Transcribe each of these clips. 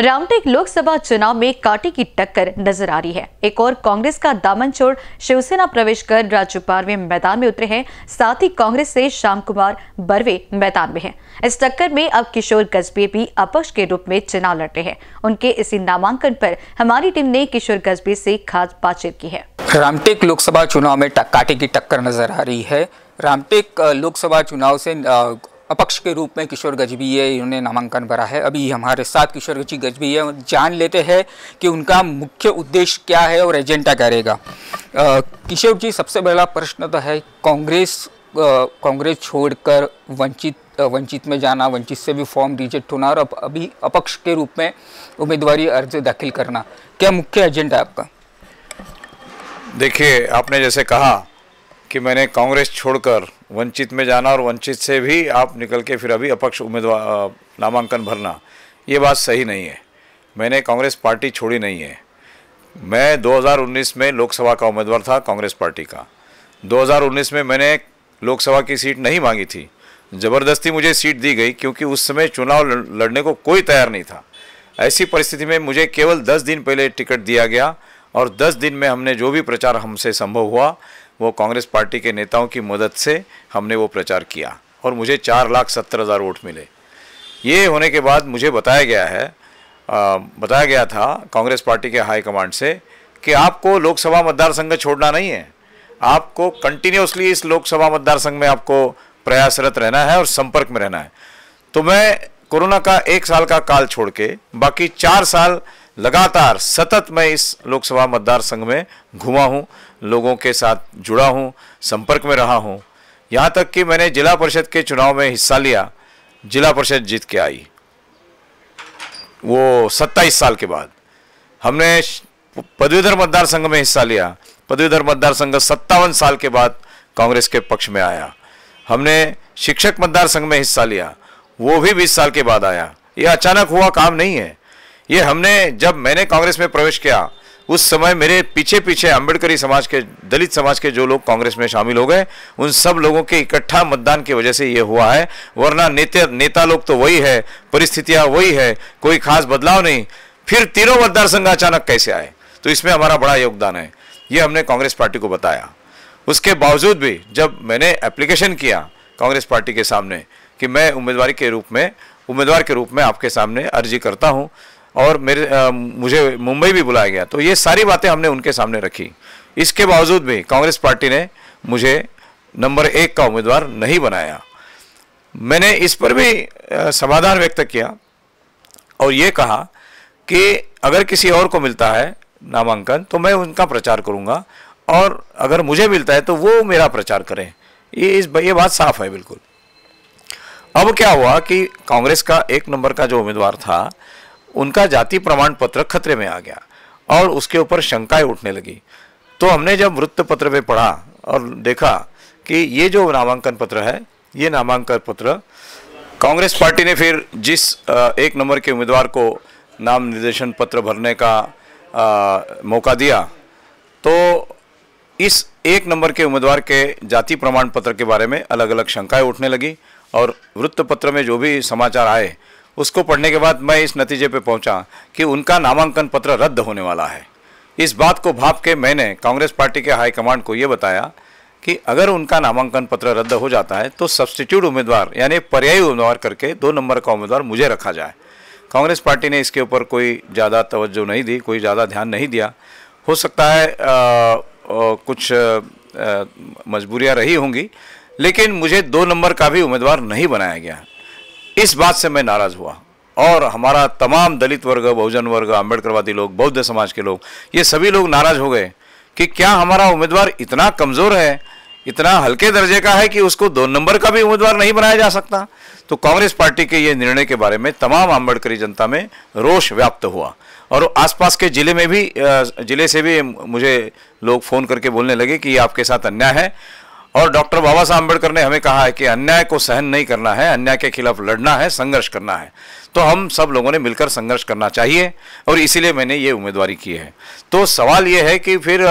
रामटेक लोकसभा चुनाव में काटे की टक्कर नजर आ रही है एक और कांग्रेस का दामन छोड़ शिवसेना प्रवेश कर राजू पारवे मैदान में उतरे हैं साथ ही कांग्रेस से श्याम कुमार बर्वे मैदान में हैं इस टक्कर में अब किशोर गजबे भी अपक्ष के रूप में चुनाव लड़ रहे हैं उनके इसी नामांकन पर हमारी टीम ने किशोर गजबे से खास बातचीत की है रामटेक लोकसभा चुनाव में काटे की टक्कर नजर आ रही है रामटेक लोकसभा चुनाव से अपक्ष के रूप में किशोर है इन्होंने नामांकन भरा है अभी हमारे साथ किशोर जी है जान लेते हैं कि उनका मुख्य उद्देश्य क्या है और एजेंडा क्या रहेगा किशोर जी सबसे पहला प्रश्न तो है कांग्रेस कांग्रेस छोड़कर वंचित वंचित में जाना वंचित से भी फॉर्म रिजेक्ट होना और अभी अपक्ष के रूप में उम्मीदवारी अर्ज दाखिल करना क्या मुख्य एजेंडा है आपका देखिए आपने जैसे कहा कि मैंने कांग्रेस छोड़कर वंचित में जाना और वंचित से भी आप निकल के फिर अभी अपक्ष उम्मीदवार नामांकन भरना ये बात सही नहीं है मैंने कांग्रेस पार्टी छोड़ी नहीं है मैं 2019 में लोकसभा का उम्मीदवार था कांग्रेस पार्टी का 2019 में मैंने लोकसभा की सीट नहीं मांगी थी ज़बरदस्ती मुझे सीट दी गई क्योंकि उस समय चुनाव लड़ने को कोई तैयार नहीं था ऐसी परिस्थिति में मुझे केवल 10 दिन पहले टिकट दिया गया और 10 दिन में हमने जो भी प्रचार हमसे संभव हुआ वो कांग्रेस पार्टी के नेताओं की मदद से हमने वो प्रचार किया और मुझे चार लाख सत्तर हज़ार वोट मिले ये होने के बाद मुझे बताया गया है आ, बताया गया था कांग्रेस पार्टी के हाई कमांड से कि आपको लोकसभा मतदार संघ छोड़ना नहीं है आपको कंटिन्यूसली इस लोकसभा मतदार संघ में आपको प्रयासरत रहना है और संपर्क में रहना है तो मैं कोरोना का एक साल का काल छोड़ के बाकी चार साल लगातार सतत मैं इस लोकसभा मतदार संघ में घुमा हूँ लोगों के साथ जुड़ा हूँ संपर्क में रहा हूँ यहाँ तक कि मैंने जिला परिषद के चुनाव में हिस्सा लिया जिला परिषद जीत के आई वो सत्ताईस साल के बाद हमने पदवीधर मतदार संघ में हिस्सा लिया पदवीधर मतदार संघ सत्तावन साल के बाद कांग्रेस के पक्ष में आया हमने शिक्षक मतदार संघ में हिस्सा लिया वो भी बीस साल के बाद आया ये अचानक हुआ काम नहीं है ये हमने जब मैंने कांग्रेस में प्रवेश किया उस समय मेरे पीछे पीछे अम्बेडकरी समाज के दलित समाज के जो लोग कांग्रेस में शामिल हो गए उन सब लोगों के इकट्ठा मतदान की वजह से ये हुआ है वरना नेता नेता लोग तो वही है परिस्थितियां वही है कोई खास बदलाव नहीं फिर तीनों मतदार संघ अचानक कैसे आए तो इसमें हमारा बड़ा योगदान है ये हमने कांग्रेस पार्टी को बताया उसके बावजूद भी जब मैंने एप्लीकेशन किया कांग्रेस पार्टी के सामने कि मैं उम्मीदवारी के रूप में उम्मीदवार के रूप में आपके सामने अर्जी करता हूँ और मेरे आ, मुझे मुंबई भी बुलाया गया तो ये सारी बातें हमने उनके सामने रखी इसके बावजूद भी कांग्रेस पार्टी ने मुझे नंबर एक का उम्मीदवार नहीं बनाया मैंने इस पर भी समाधान व्यक्त किया और ये कहा कि अगर किसी और को मिलता है नामांकन तो मैं उनका प्रचार करूंगा और अगर मुझे मिलता है तो वो मेरा प्रचार करें ये इस ये बात साफ है बिल्कुल अब क्या हुआ कि कांग्रेस का एक नंबर का जो उम्मीदवार था उनका जाति प्रमाण पत्र खतरे में आ गया और उसके ऊपर शंकाएं उठने लगी तो हमने जब वृत्त पत्र में पढ़ा और देखा कि ये जो नामांकन पत्र है ये नामांकन पत्र कांग्रेस पार्टी ने फिर जिस एक नंबर के उम्मीदवार को नाम निर्देशन पत्र भरने का आ, मौका दिया तो इस एक नंबर के उम्मीदवार के जाति प्रमाण पत्र के बारे में अलग अलग शंकाएं उठने लगी और वृत्त पत्र में जो भी समाचार आए उसको पढ़ने के बाद मैं इस नतीजे पर पहुंचा कि उनका नामांकन पत्र रद्द होने वाला है इस बात को भाप के मैंने कांग्रेस पार्टी के हाईकमांड को ये बताया कि अगर उनका नामांकन पत्र रद्द हो जाता है तो सब्सटीट्यूट उम्मीदवार यानी पर्यायी उम्मीदवार करके दो नंबर का उम्मीदवार मुझे रखा जाए कांग्रेस पार्टी ने इसके ऊपर कोई ज़्यादा तवज्जो नहीं दी कोई ज़्यादा ध्यान नहीं दिया हो सकता है आ, आ, कुछ मजबूरियाँ रही होंगी लेकिन मुझे दो नंबर का भी उम्मीदवार नहीं बनाया गया इस बात से मैं नाराज हुआ और हमारा तमाम दलित वर्ग बहुजन वर्ग अम्बेडकरवादी लोग बौद्ध समाज के लोग ये सभी लोग नाराज हो गए कि क्या हमारा उम्मीदवार इतना कमज़ोर है इतना हल्के दर्जे का है कि उसको दो नंबर का भी उम्मीदवार नहीं बनाया जा सकता तो कांग्रेस पार्टी के ये निर्णय के बारे में तमाम अम्बेडकरी जनता में रोष व्याप्त हुआ और आसपास के ज़िले में भी ज़िले से भी मुझे लोग फ़ोन करके बोलने लगे कि आपके साथ अन्याय है और डॉक्टर बाबा साहब अम्बेडकर ने हमें कहा है कि अन्याय को सहन नहीं करना है अन्याय के खिलाफ लड़ना है संघर्ष करना है तो हम सब लोगों ने मिलकर संघर्ष करना चाहिए और इसीलिए मैंने ये उम्मीदवारी की है तो सवाल ये है कि फिर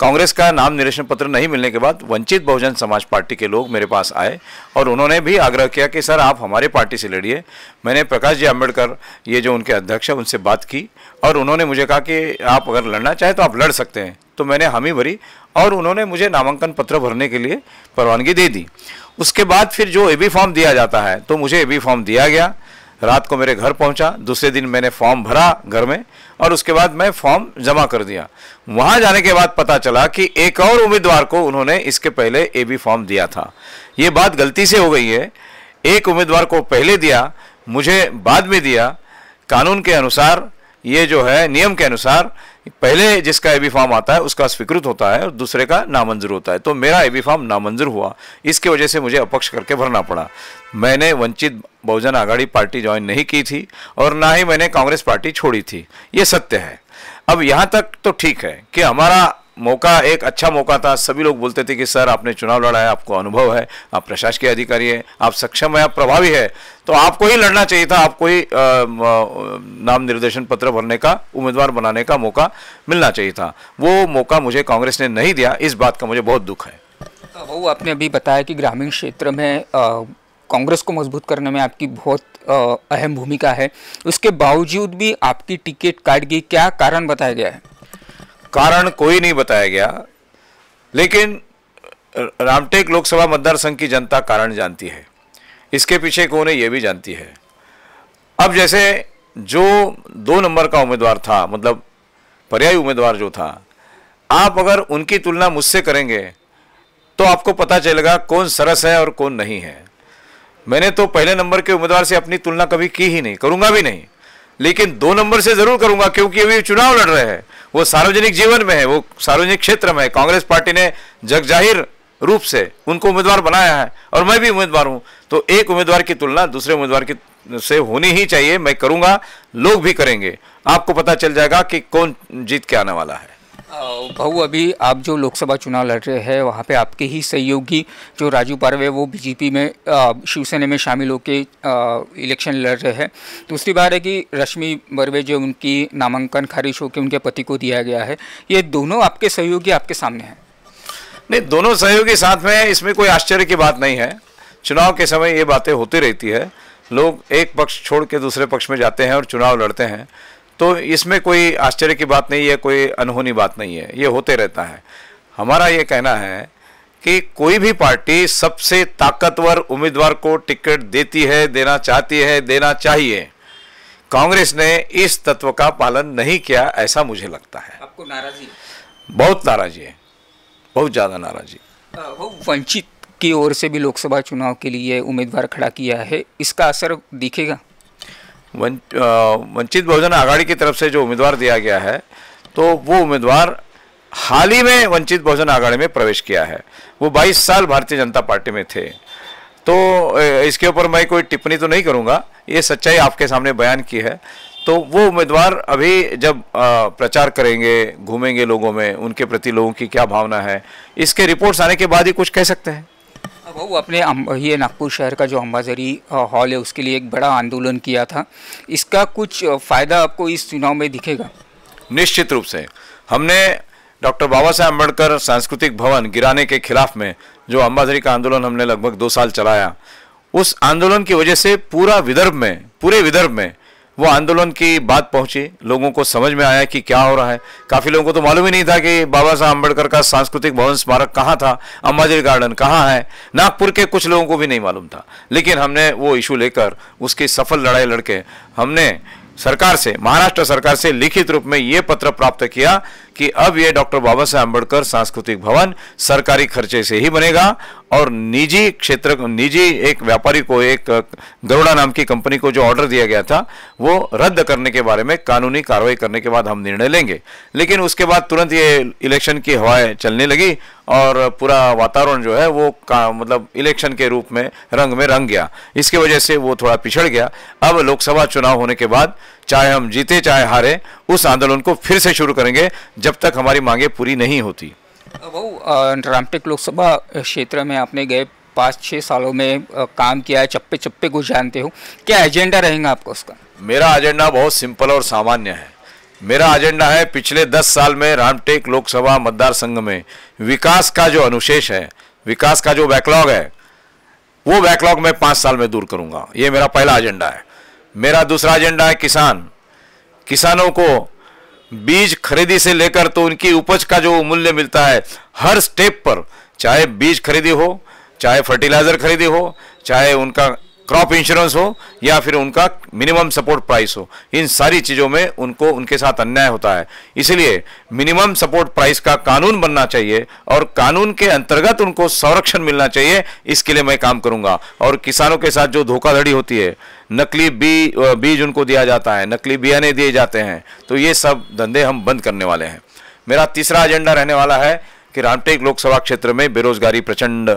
कांग्रेस का नाम निरीक्षण पत्र नहीं मिलने के बाद वंचित बहुजन समाज पार्टी के लोग मेरे पास आए और उन्होंने भी आग्रह किया कि सर आप हमारे पार्टी से लड़िए मैंने प्रकाश जी अम्बेडकर ये जो उनके अध्यक्ष हैं उनसे बात की और उन्होंने मुझे कहा कि आप अगर लड़ना चाहें तो आप लड़ सकते हैं तो मैंने हामी भरी और उन्होंने मुझे नामांकन पत्र भरने के लिए परवानगी दे दी उसके बाद फिर जो ए बी फॉर्म दिया जाता है तो मुझे ए बी फॉर्म दिया गया रात को मेरे घर पहुंचा दूसरे दिन मैंने फॉर्म भरा घर में और उसके बाद मैं फॉर्म जमा कर दिया वहां जाने के बाद पता चला कि एक और उम्मीदवार को उन्होंने इसके पहले ए बी फॉर्म दिया था ये बात गलती से हो गई है एक उम्मीदवार को पहले दिया मुझे बाद में दिया कानून के अनुसार ये जो है नियम के अनुसार पहले जिसका एवी फॉर्म आता है उसका स्वीकृत होता है और दूसरे का नामंजूर होता है तो मेरा एवी फॉर्म नामंजूर हुआ इसके वजह से मुझे अपक्ष करके भरना पड़ा मैंने वंचित बहुजन आघाड़ी पार्टी ज्वाइन नहीं की थी और ना ही मैंने कांग्रेस पार्टी छोड़ी थी ये सत्य है अब यहाँ तक तो ठीक है कि हमारा मौका एक अच्छा मौका था सभी लोग बोलते थे कि सर आपने चुनाव लड़ा है आपको अनुभव है आप प्रशासकीय अधिकारी हैं आप सक्षम है आप प्रभावी है तो आपको ही लड़ना चाहिए था आपको ही नाम निर्देशन पत्र भरने का उम्मीदवार बनाने का मौका मिलना चाहिए था वो मौका मुझे कांग्रेस ने नहीं दिया इस बात का मुझे बहुत दुख है वो तो आपने अभी बताया कि ग्रामीण क्षेत्र में कांग्रेस को मजबूत करने में आपकी बहुत अहम भूमिका है उसके बावजूद भी आपकी टिकट काट गई क्या कारण बताया गया है कारण कोई नहीं बताया गया लेकिन रामटेक लोकसभा मतदार संघ की जनता कारण जानती है इसके पीछे कौन है यह भी जानती है अब जैसे जो दो नंबर का उम्मीदवार था मतलब पर्यायी उम्मीदवार जो था आप अगर उनकी तुलना मुझसे करेंगे तो आपको पता चलेगा कौन सरस है और कौन नहीं है मैंने तो पहले नंबर के उम्मीदवार से अपनी तुलना कभी की ही नहीं करूंगा भी नहीं लेकिन दो नंबर से जरूर करूंगा क्योंकि अभी चुनाव लड़ रहे हैं वो सार्वजनिक जीवन में है वो सार्वजनिक क्षेत्र में है कांग्रेस पार्टी ने जगजाहिर रूप से उनको उम्मीदवार बनाया है और मैं भी उम्मीदवार हूं तो एक उम्मीदवार की तुलना दूसरे उम्मीदवार की से होनी ही चाहिए मैं करूंगा लोग भी करेंगे आपको पता चल जाएगा कि कौन जीत के आने वाला है भाऊ अभी आप जो लोकसभा चुनाव लड़ रहे हैं वहाँ पे आपके ही सहयोगी जो राजू पारवे वो बीजेपी में शिवसेना में शामिल होकर इलेक्शन लड़ रहे हैं दूसरी बात है कि रश्मि बर्वे जो उनकी नामांकन खारिज होकर उनके पति को दिया गया है ये दोनों आपके सहयोगी आपके सामने हैं नहीं दोनों सहयोगी साथ में इसमें कोई आश्चर्य की बात नहीं है चुनाव के समय ये बातें होती रहती है लोग एक पक्ष छोड़ के दूसरे पक्ष में जाते हैं और चुनाव लड़ते हैं तो इसमें कोई आश्चर्य की बात नहीं है कोई अनहोनी बात नहीं है ये होते रहता है हमारा ये कहना है कि कोई भी पार्टी सबसे ताकतवर उम्मीदवार को टिकट देती है देना चाहती है देना चाहिए कांग्रेस ने इस तत्व का पालन नहीं किया ऐसा मुझे लगता है आपको नाराजी बहुत नाराजी है बहुत ज़्यादा नाराजी वंचित की ओर से भी लोकसभा चुनाव के लिए उम्मीदवार खड़ा किया है इसका असर दिखेगा वंचित बहुजन आघाड़ी की तरफ से जो उम्मीदवार दिया गया है तो वो उम्मीदवार हाल ही में वंचित बहुजन आघाड़ी में प्रवेश किया है वो 22 साल भारतीय जनता पार्टी में थे तो इसके ऊपर मैं कोई टिप्पणी तो नहीं करूँगा ये सच्चाई आपके सामने बयान की है तो वो उम्मीदवार अभी जब प्रचार करेंगे घूमेंगे लोगों में उनके प्रति लोगों की क्या भावना है इसके रिपोर्ट्स आने के बाद ही कुछ कह सकते हैं वो अपने ये नागपुर शहर का जो अम्बाजरी हॉल है उसके लिए एक बड़ा आंदोलन किया था इसका कुछ फ़ायदा आपको इस चुनाव में दिखेगा निश्चित रूप से हमने डॉक्टर बाबा साहेब अम्बेडकर सांस्कृतिक भवन गिराने के खिलाफ में जो अम्बाजरी का आंदोलन हमने लगभग दो साल चलाया उस आंदोलन की वजह से पूरा विदर्भ में पूरे विदर्भ में वो आंदोलन की बात पहुंची लोगों को समझ में आया कि क्या हो रहा है काफ़ी लोगों को तो मालूम ही नहीं था कि बाबा साहब अम्बेडकर का सांस्कृतिक भवन स्मारक कहाँ था अम्बाजी गार्डन कहाँ है नागपुर के कुछ लोगों को भी नहीं मालूम था लेकिन हमने वो इशू लेकर उसकी सफल लड़ाई लड़के हमने सरकार से महाराष्ट्र सरकार से लिखित रूप में ये पत्र प्राप्त किया कि अब यह डॉक्टर बाबा साहेब अम्बेडकर सांस्कृतिक भवन सरकारी खर्चे से ही बनेगा और निजी क्षेत्र निजी एक व्यापारी को एक गरुड़ा नाम की कंपनी को जो ऑर्डर दिया गया था वो रद्द करने के बारे में कानूनी कार्रवाई करने के बाद हम निर्णय लेंगे लेकिन उसके बाद तुरंत ये इलेक्शन की हवाएं चलने लगी और पूरा वातावरण जो है वो का मतलब इलेक्शन के रूप में रंग में रंग गया इसके वजह से वो थोड़ा पिछड़ गया अब लोकसभा चुनाव होने के बाद चाहे हम जीते चाहे हारे उस आंदोलन को फिर से शुरू करेंगे जब तक हमारी मांगे पूरी नहीं होती रामटेक लोकसभा क्षेत्र में आपने गए पाँच छः सालों में काम किया है चप्पे चप्पे कुछ जानते हो क्या एजेंडा रहेगा आपका उसका मेरा एजेंडा बहुत सिंपल और सामान्य है मेरा एजेंडा है पिछले दस साल में रामटेक लोकसभा मतदार संघ में विकास का जो अनुशेष है विकास का जो बैकलॉग है वो बैकलॉग मैं पाँच साल में दूर करूंगा ये मेरा पहला एजेंडा है मेरा दूसरा एजेंडा है किसान किसानों को बीज खरीदी से लेकर तो उनकी उपज का जो मूल्य मिलता है हर स्टेप पर चाहे बीज खरीदी हो चाहे फर्टिलाइजर खरीदी हो चाहे उनका क्रॉप इंश्योरेंस हो या फिर उनका मिनिमम सपोर्ट प्राइस हो इन सारी चीज़ों में उनको उनके साथ अन्याय होता है इसलिए मिनिमम सपोर्ट प्राइस का कानून बनना चाहिए और कानून के अंतर्गत उनको संरक्षण मिलना चाहिए इसके लिए मैं काम करूंगा और किसानों के साथ जो धोखाधड़ी होती है नकली बी बीज उनको दिया जाता है नकली बियाने दिए जाते हैं तो ये सब धंधे हम बंद करने वाले हैं मेरा तीसरा एजेंडा रहने वाला है कि रामटेक लोकसभा क्षेत्र में बेरोजगारी प्रचंड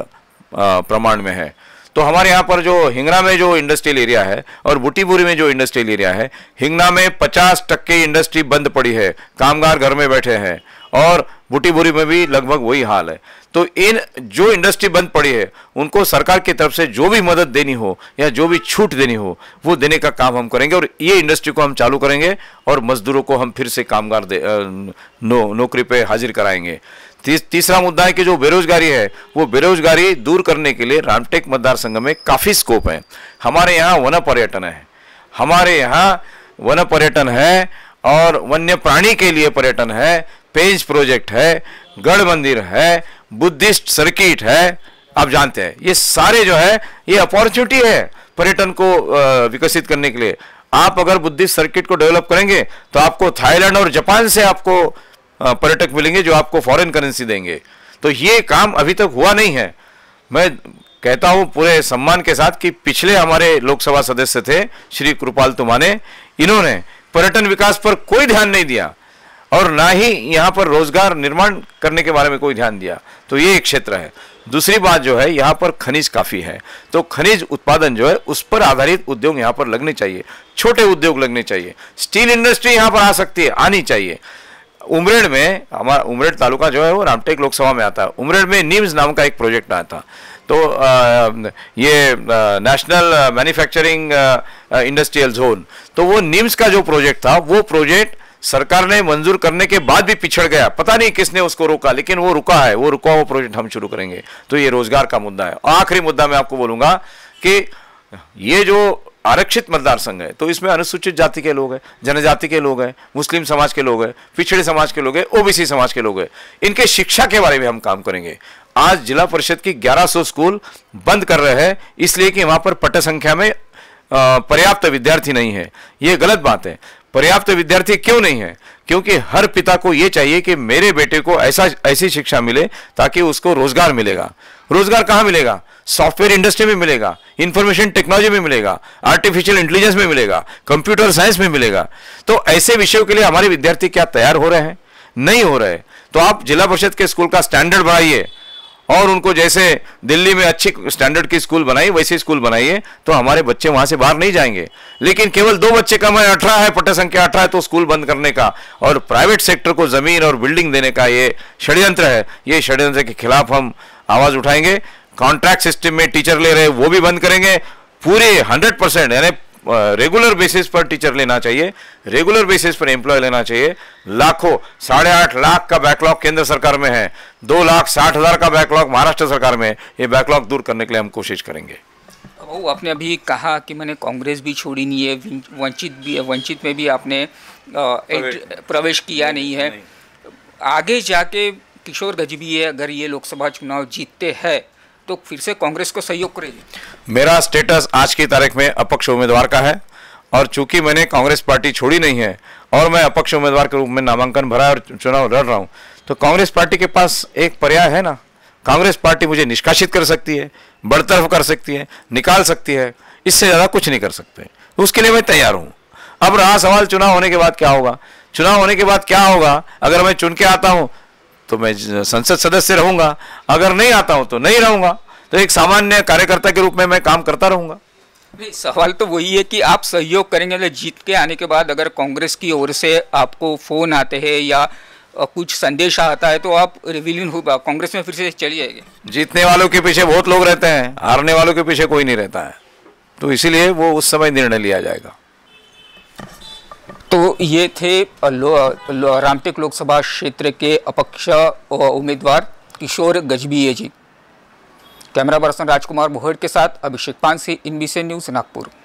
प्रमाण में है तो हमारे यहाँ पर जो हिंगना में जो इंडस्ट्रियल एरिया है और बुटीपुरी में जो इंडस्ट्रियल एरिया है हिंगना में 50 टक्के इंडस्ट्री बंद पड़ी है कामगार घर में बैठे हैं और बुटीबोरी में भी लगभग वही हाल है तो इन जो इंडस्ट्री बंद पड़ी है उनको सरकार की तरफ से जो भी मदद देनी हो या जो भी छूट देनी हो वो देने का काम हम करेंगे और ये इंडस्ट्री को हम चालू करेंगे और मजदूरों को हम फिर से कामगार दे नो नौकरी पे हाजिर कराएंगे तीस, तीसरा मुद्दा है कि जो बेरोजगारी है वो बेरोजगारी दूर करने के लिए रामटेक मतदार संघ में काफ़ी स्कोप है हमारे यहाँ वन पर्यटन है हमारे यहाँ वन पर्यटन है और वन्य प्राणी के लिए पर्यटन है पेज प्रोजेक्ट है गढ़ मंदिर है बुद्धिस्ट सर्किट है आप जानते हैं ये सारे जो है ये अपॉर्चुनिटी है पर्यटन को विकसित करने के लिए आप अगर बुद्धिस्ट सर्किट को डेवलप करेंगे तो आपको थाईलैंड और जापान से आपको पर्यटक मिलेंगे जो आपको फॉरेन करेंसी देंगे तो ये काम अभी तक हुआ नहीं है मैं कहता हूं पूरे सम्मान के साथ कि पिछले हमारे लोकसभा सदस्य थे श्री कृपाल तुमाने इन्होंने पर्यटन विकास पर कोई ध्यान नहीं दिया और ना ही यहाँ पर रोजगार निर्माण करने के बारे में कोई ध्यान दिया तो ये एक क्षेत्र है दूसरी बात जो है यहाँ पर खनिज काफ़ी है तो खनिज उत्पादन जो है उस पर आधारित उद्योग यहाँ पर लगने चाहिए छोटे उद्योग लगने चाहिए स्टील इंडस्ट्री यहाँ पर आ सकती है आनी चाहिए उमरेड में हमारा उमरेड तालुका जो है वो रामटेक लोकसभा में आता है उमरेड में निम्स नाम का एक प्रोजेक्ट आया था तो ये नेशनल मैन्युफैक्चरिंग इंडस्ट्रियल जोन तो वो निम्स का जो प्रोजेक्ट था वो प्रोजेक्ट सरकार ने मंजूर करने के बाद भी पिछड़ गया पता नहीं किसने उसको रोका लेकिन वो रुका है वो रुका वो प्रोजेक्ट हम शुरू करेंगे तो ये रोजगार का मुद्दा है आखिरी मुद्दा मैं आपको बोलूंगा कि ये जो आरक्षित मतदार संघ है तो इसमें अनुसूचित जाति के लोग हैं जनजाति के लोग हैं मुस्लिम समाज के लोग हैं पिछड़े समाज के लोग हैं ओबीसी समाज के लोग हैं इनके शिक्षा के बारे में हम काम करेंगे आज जिला परिषद की 1100 स्कूल बंद कर रहे हैं इसलिए कि वहां पर पट संख्या में पर्याप्त विद्यार्थी नहीं है ये गलत बात है पर्याप्त विद्यार्थी क्यों नहीं है क्योंकि हर पिता को यह चाहिए कि मेरे बेटे को ऐसा ऐसी शिक्षा मिले ताकि उसको रोजगार मिलेगा रोजगार कहां मिलेगा सॉफ्टवेयर इंडस्ट्री में मिलेगा इंफॉर्मेशन टेक्नोलॉजी में मिलेगा आर्टिफिशियल इंटेलिजेंस में मिलेगा कंप्यूटर साइंस में मिलेगा तो ऐसे विषयों के लिए हमारे विद्यार्थी क्या तैयार हो रहे हैं नहीं हो रहे तो आप जिला परिषद के स्कूल का स्टैंडर्ड बढ़ाइए और उनको जैसे दिल्ली में अच्छी स्टैंडर्ड की स्कूल बनाई वैसे स्कूल बनाइए तो हमारे बच्चे वहां से बाहर नहीं जाएंगे लेकिन केवल दो बच्चे कम है अठारह है पट्टा संख्या अठारह है तो स्कूल बंद करने का और प्राइवेट सेक्टर को जमीन और बिल्डिंग देने का ये षड्यंत्र है ये षड्यंत्र के खिलाफ हम आवाज उठाएंगे कॉन्ट्रैक्ट सिस्टम में टीचर ले रहे वो भी बंद करेंगे पूरे हंड्रेड परसेंट यानी रेगुलर बेसिस पर टीचर लेना चाहिए रेगुलर बेसिस पर एम्प्लॉय लेना चाहिए लाखों साढ़े आठ लाख का बैकलॉग केंद्र सरकार में है दो लाख साठ हज़ार का बैकलॉग महाराष्ट्र सरकार में है ये बैकलॉग दूर करने के लिए हम कोशिश करेंगे वो आपने अभी कहा कि मैंने कांग्रेस भी छोड़ी नहीं है वंचित भी वंचित में भी आपने प्रवेश किया नहीं, है आगे जाके किशोर गजबी अगर ये लोकसभा चुनाव जीतते हैं तो फिर से कांग्रेस को सहयोग करेगी मेरा स्टेटस आज की तारीख में अपक्ष उम्मीदवार का है और चूंकि मैंने कांग्रेस पार्टी छोड़ी नहीं है और मैं अपक्ष उम्मीदवार के रूप में नामांकन भरा और चुनाव लड़ रहा हूँ तो कांग्रेस पार्टी के पास एक पर्याय है ना कांग्रेस पार्टी मुझे निष्कासित कर सकती है बढ़तरफ कर सकती है निकाल सकती है इससे ज़्यादा कुछ नहीं कर सकते उसके लिए मैं तैयार हूँ अब रहा सवाल चुनाव होने के बाद क्या होगा चुनाव होने के बाद क्या होगा अगर मैं चुन के आता हूँ तो मैं संसद सदस्य रहूंगा अगर नहीं आता हूं तो नहीं रहूंगा तो एक सामान्य कार्यकर्ता के रूप में मैं काम करता रहूंगा सवाल तो वही है कि आप सहयोग करेंगे तो जीत के आने के बाद अगर कांग्रेस की ओर से आपको फोन आते हैं या कुछ संदेश आता है तो आप रिविलियन हो कांग्रेस में फिर से चली जाएंगे जीतने वालों के पीछे बहुत लोग रहते हैं हारने वालों के पीछे कोई नहीं रहता है तो इसीलिए वो उस समय निर्णय लिया जाएगा तो ये थे लो, रामटेक लोकसभा क्षेत्र के अपक्ष उम्मीदवार किशोर गजबीय जी कैमरा पर्सन राजकुमार मोहर के साथ अभिषेक पानसी इन न्यूज़ नागपुर